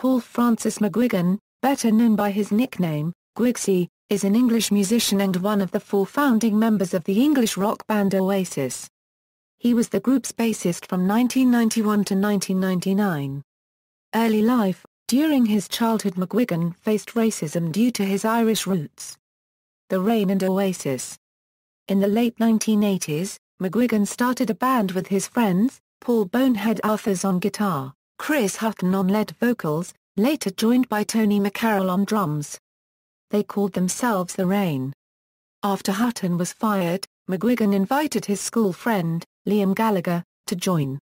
Paul Francis McGuigan, better known by his nickname, Gwigsy, is an English musician and one of the four founding members of the English rock band Oasis. He was the group's bassist from 1991 to 1999. Early life, during his childhood McGuigan faced racism due to his Irish roots. The Rain and Oasis In the late 1980s, McGuigan started a band with his friends, Paul Bonehead Arthurs on guitar, Chris Hutton on lead vocals, later joined by Tony McCarroll on drums. They called themselves The Rain. After Hutton was fired, McGuigan invited his school friend, Liam Gallagher, to join.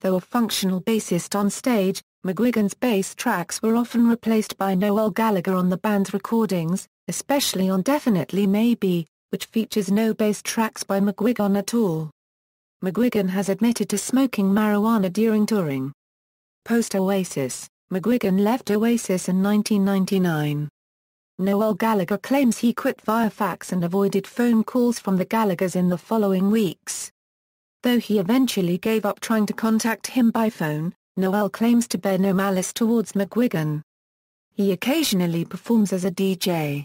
Though a functional bassist on stage, McGuigan's bass tracks were often replaced by Noel Gallagher on the band's recordings, especially on Definitely Maybe, which features no bass tracks by McGuigan at all. McGuigan has admitted to smoking marijuana during touring. Post-Oasis, McGuigan left Oasis in 1999. Noel Gallagher claims he quit via fax and avoided phone calls from the Gallaghers in the following weeks. Though he eventually gave up trying to contact him by phone, Noel claims to bear no malice towards McGuigan. He occasionally performs as a DJ.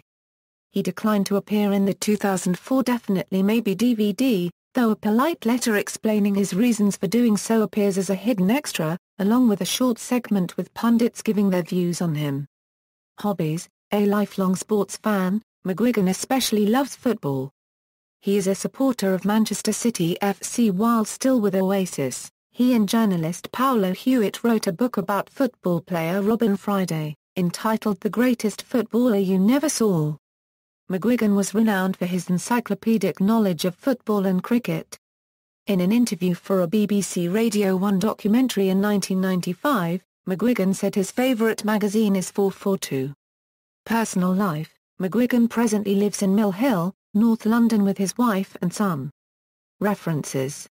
He declined to appear in the 2004 Definitely Maybe DVD, though a polite letter explaining his reasons for doing so appears as a hidden extra, along with a short segment with pundits giving their views on him. Hobbies A lifelong sports fan, McGuigan especially loves football. He is a supporter of Manchester City FC while still with Oasis. He and journalist Paolo Hewitt wrote a book about football player Robin Friday, entitled The Greatest Footballer You Never Saw. McGuigan was renowned for his encyclopedic knowledge of football and cricket. In an interview for a BBC Radio 1 documentary in 1995, McGuigan said his favourite magazine is 442. Personal life McGuigan presently lives in Mill Hill, North London with his wife and son. References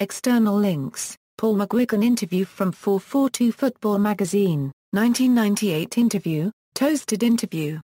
External links Paul McGuigan interview from 442 Football Magazine, 1998 interview, Toasted interview